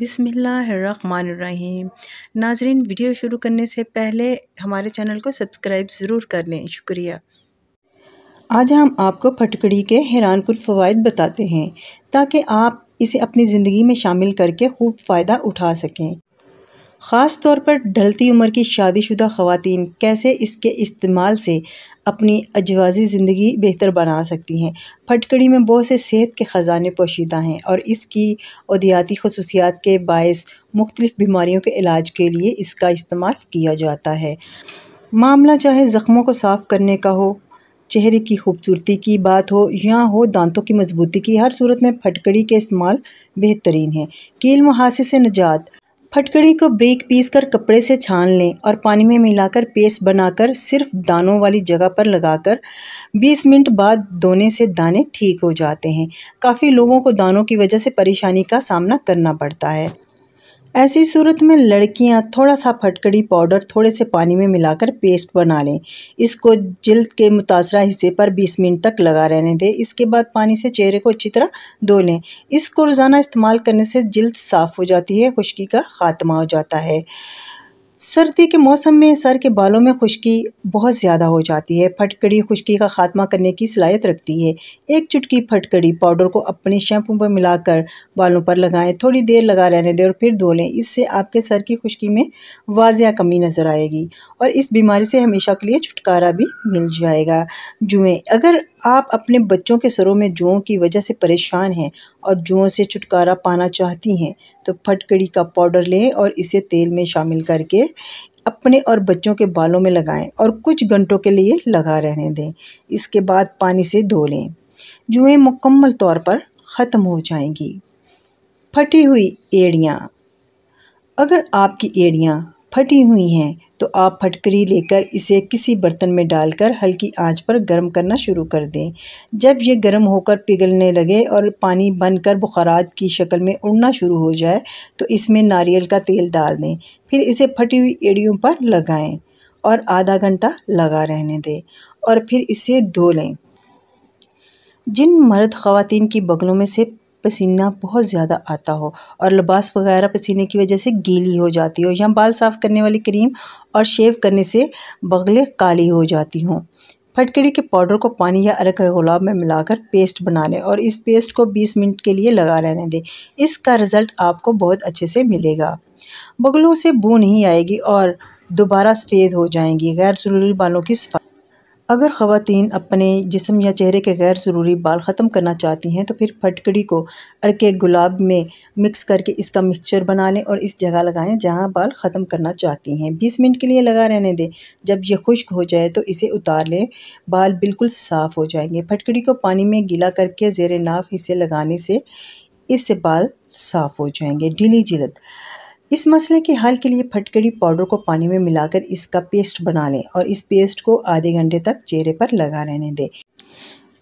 बिसमीम नाजरीन वीडियो शुरू करने से पहले हमारे चैनल को सब्सक्राइब ज़रूर कर लें शुक्रिया आज हम आपको फटकड़ी के हैरानपुर फ़वाद बताते हैं ताकि आप इसे अपनी ज़िंदगी में शामिल करके खूब फ़ायदा उठा सकें ख़ास तौर पर ढलती उम्र की शादीशुदा ख़वातीन कैसे इसके इस्तेमाल से अपनी अजवाजी ज़िंदगी बेहतर बना सकती हैं फटकड़ी में बहुत से सेहत के ख़जाने पोशीदा हैं और इसकी अदियाती खसूसियात के बायस मुख्तलिफ़ बीमारियों के इलाज के लिए इसका इस्तेमाल किया जाता है मामला चाहे ज़ख्मों को साफ़ करने का हो चेहरे की खूबसूरती की बात हो या हो दांतों की मजबूती की हर सूरत में फटकड़ी के इस्तेमाल बेहतरीन है कील मुहासे से निजात फटकड़ी को ब्रेक पीस कर कपड़े से छान लें और पानी में मिलाकर पेस्ट बनाकर सिर्फ दानों वाली जगह पर लगाकर 20 मिनट बाद धोने से दाने ठीक हो जाते हैं काफ़ी लोगों को दानों की वजह से परेशानी का सामना करना पड़ता है ऐसी सूरत में लड़कियां थोड़ा सा फटकड़ी पाउडर थोड़े से पानी में मिलाकर पेस्ट बना लें इसको जल्द के मुतासर हिस्से पर 20 मिनट तक लगा रहने दें इसके बाद पानी से चेहरे को अच्छी तरह धो लें इसको रोज़ाना इस्तेमाल करने से जल्द साफ़ हो जाती है खुश्की का ख़ात्मा हो जाता है सर्दी के मौसम में सर के बालों में खुश्की बहुत ज़्यादा हो जाती है फटकड़ी खुश्की का खात्मा करने की सलाहियत रखती है एक चुटकी फटकड़ी पाउडर को अपने शैम्पू पर मिलाकर बालों पर लगाएं थोड़ी देर लगा रहने दें और फिर धो लें इससे आपके सर की खुश्की में वाजिया कमी नज़र आएगी और इस बीमारी से हमेशा के लिए छुटकारा भी मिल जाएगा जुएँ अगर आप अपने बच्चों के सरों में जुओं की वजह से परेशान हैं और जुओं से छुटकारा पाना चाहती हैं तो फटकड़ी का पाउडर लें और इसे तेल में शामिल करके अपने और बच्चों के बालों में लगाएं और कुछ घंटों के लिए लगा रहने दें इसके बाद पानी से धो लें जुएँ मुकम्मल तौर पर ख़त्म हो जाएंगी फटी हुई एड़ियाँ अगर आपकी एड़ियाँ फटी हुई हैं तो आप फटकरी लेकर इसे किसी बर्तन में डालकर हल्की आंच पर गर्म करना शुरू कर दें जब ये गर्म होकर पिघलने लगे और पानी बनकर बुखारात की शक्ल में उड़ना शुरू हो जाए तो इसमें नारियल का तेल डाल दें फिर इसे फटी हुई एड़ियों पर लगाएं और आधा घंटा लगा रहने दें और फिर इसे धो लें जिन मर्द ख़वातीन की बगलों में से पसीना बहुत ज़्यादा आता हो और लिबास वगैरह पसीने की वजह से गीली हो जाती हो या बाल साफ़ करने वाली क्रीम और शेव करने से बगलें काली हो जाती हों फटकड़ी के पाउडर को पानी या अरक के गुलाब में मिलाकर पेस्ट बना लें और इस पेस्ट को 20 मिनट के लिए लगा रहने दें इसका रिज़ल्ट आपको बहुत अच्छे से मिलेगा बगलों से बू नहीं आएगी और दोबारा सफ़ेद हो जाएंगी गैर जरूरी बालों की सफाई अगर ख़वातीन अपने जिसम या चेहरे के गैर ज़रूरी बाल ख़त्म करना चाहती हैं तो फिर फटकड़ी को अरके गुलाब में मिक्स करके इसका मिक्सचर बना लें और इस जगह लगाएं जहां बाल ख़त्म करना चाहती हैं 20 मिनट के लिए लगा रहने दें जब यह खुश्क हो जाए तो इसे उतार लें बाल बिल्कुल साफ़ हो जाएंगे फटकड़ी को पानी में गीला करके जेर नाफ हिस्से लगाने से इससे बाल साफ़ हो जाएंगे ढीली जिलत इस मसले के हल के लिए फटकड़ी पाउडर को पानी में मिलाकर इसका पेस्ट बना लें और इस पेस्ट को आधे घंटे तक चेहरे पर लगा रहने दें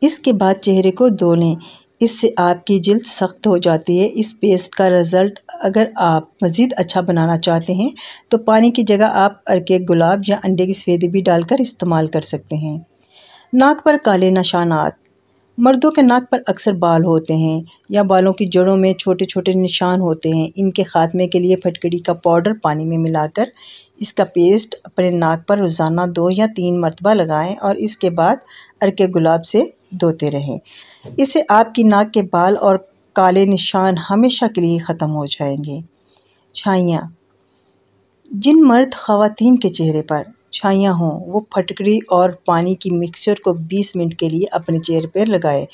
इसके बाद चेहरे को धो लें इससे आपकी जल्द सख्त हो जाती है इस पेस्ट का रिज़ल्ट अगर आप मज़ीद अच्छा बनाना चाहते हैं तो पानी की जगह आप अरके गुलाब या अंडे की सफ़ेदी भी डालकर इस्तेमाल कर सकते हैं नाक पर काले निशानात मर्दों के नाक पर अक्सर बाल होते हैं या बालों की जड़ों में छोटे छोटे निशान होते हैं इनके ख़ात्मे के लिए फटकड़ी का पाउडर पानी में मिलाकर इसका पेस्ट अपने नाक पर रोज़ाना दो या तीन मरतबा लगाएं और इसके बाद अरके गुलाब से धोते रहें इससे आपकी नाक के बाल और काले निशान हमेशा के लिए ख़त्म हो जाएंगे छाइयाँ जिन मर्द ख़वातीन के चेहरे पर छाइयाँ हों वो फटकड़ी और पानी की मिक्सचर को 20 मिनट के लिए अपने चेहरे पर लगाएं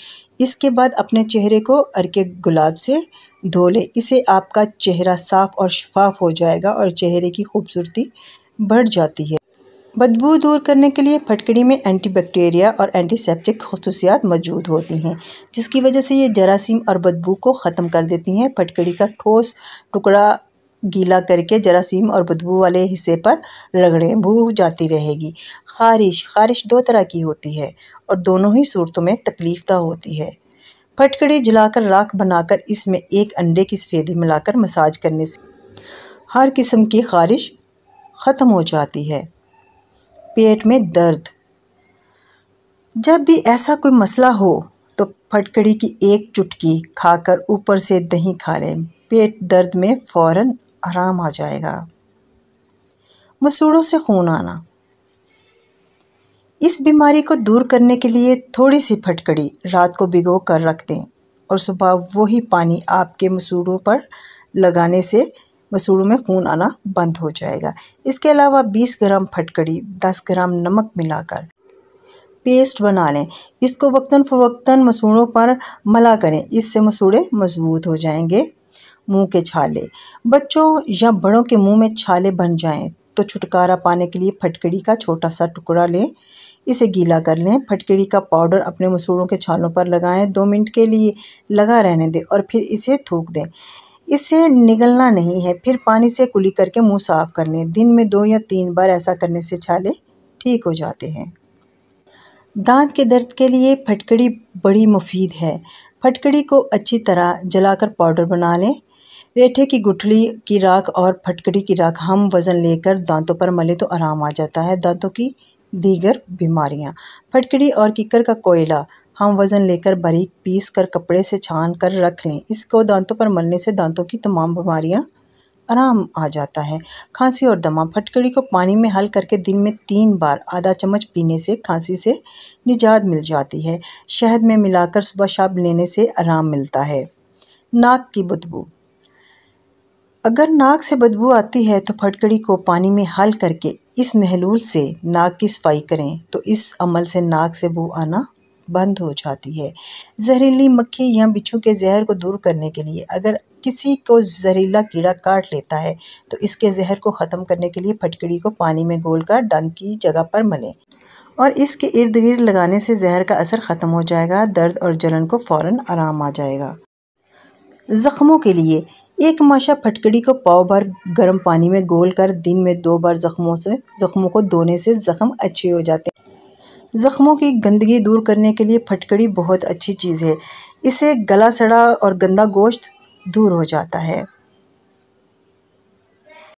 इसके बाद अपने चेहरे को अरके गुलाब से धो लें इससे आपका चेहरा साफ़ और शफाफ हो जाएगा और चेहरे की खूबसूरती बढ़ जाती है बदबू दूर करने के लिए फटकड़ी में एंटीबैक्टीरिया और एंटीसेप्टिक खसूसियात मौजूद होती हैं जिसकी वजह से ये जरासीम और बदबू को ख़त्म कर देती हैं फटकड़ी का ठोस टुकड़ा गीला करके जरासीम और बदबू वाले हिस्से पर रगड़ें भू जाती रहेगी खारिश खारिश दो तरह की होती है और दोनों ही सूरतों में तकलीफ़ होती है फटकड़ी जलाकर राख बनाकर इसमें एक अंडे की सफ़ेदी मिलाकर मसाज करने से हर किस्म की खारिश ख़त्म हो जाती है पेट में दर्द जब भी ऐसा कोई मसला हो तो फटकड़ी की एक चुटकी खाकर ऊपर से दही खा लें पेट दर्द में फ़ौर आराम आ जाएगा मसूड़ों से खून आना इस बीमारी को दूर करने के लिए थोड़ी सी फटकड़ी रात को भिगो कर रख दें और सुबह वही पानी आपके मसूड़ों पर लगाने से मसूड़ों में खून आना बंद हो जाएगा इसके अलावा 20 ग्राम फटकड़ी 10 ग्राम नमक मिलाकर पेस्ट बना लें इसको वक्ता फ़वक्ता मसूड़ों पर मला करें इससे मसूड़े मजबूत हो जाएंगे मुंह के छाले बच्चों या बड़ों के मुंह में छाले बन जाएं तो छुटकारा पाने के लिए फटकड़ी का छोटा सा टुकड़ा लें इसे गीला कर लें फटकड़ी का पाउडर अपने मसूड़ों के छालों पर लगाएं दो मिनट के लिए लगा रहने दें और फिर इसे थूक दें इसे निगलना नहीं है फिर पानी से कुली करके मुंह साफ कर लें दिन में दो या तीन बार ऐसा करने से छाले ठीक हो जाते हैं दांत के दर्द के लिए फटकड़ी बड़ी मुफीद है फटकड़ी को अच्छी तरह जलाकर पाउडर बना लें रेठे की गुठली की राख और फटकड़ी की राख हम वज़न लेकर दांतों पर मले तो आराम आ जाता है दांतों की दीगर बीमारियां फटकड़ी और किकर का कोयला हम वज़न लेकर बारीक पीस कर कपड़े से छान कर रख लें इसको दांतों पर मलने से दांतों की तमाम बीमारियाँ आराम आ जाता है खांसी और दमा फटकड़ी को पानी में हल करके दिन में तीन बार आधा चम्मच पीने से खांसी से निजात मिल जाती है शहद में मिलाकर सुबह शाम लेने से आराम मिलता है नाक की बदबू अगर नाक से बदबू आती है तो फटकड़ी को पानी में हल करके इस महलूल से नाक की सफाई करें तो इस अमल से नाक से बू आना बंद हो जाती है जहरीली मक्खी या बिच्छू के जहर को दूर करने के लिए अगर किसी को जहरीला कीड़ा काट लेता है तो इसके जहर को ख़त्म करने के लिए फटकड़ी को पानी में कर डंग की जगह पर मलें और इसके इर्द गिर्द लगाने से जहर का असर ख़त्म हो जाएगा दर्द और जलन को फ़ौर आराम आ जाएगा ज़ख्मों के लिए एक माशा फटकड़ी को पाव भर गर्म पानी में गोल कर दिन में दो बार ज़ख्मों से ज़ख्मों को धोने से ज़ख्म अच्छे हो जाते हैं ज़ख्मों की गंदगी दूर करने के लिए फटकड़ी बहुत अच्छी चीज़ है इसे गला सड़ा और गंदा गोश्त दूर हो जाता है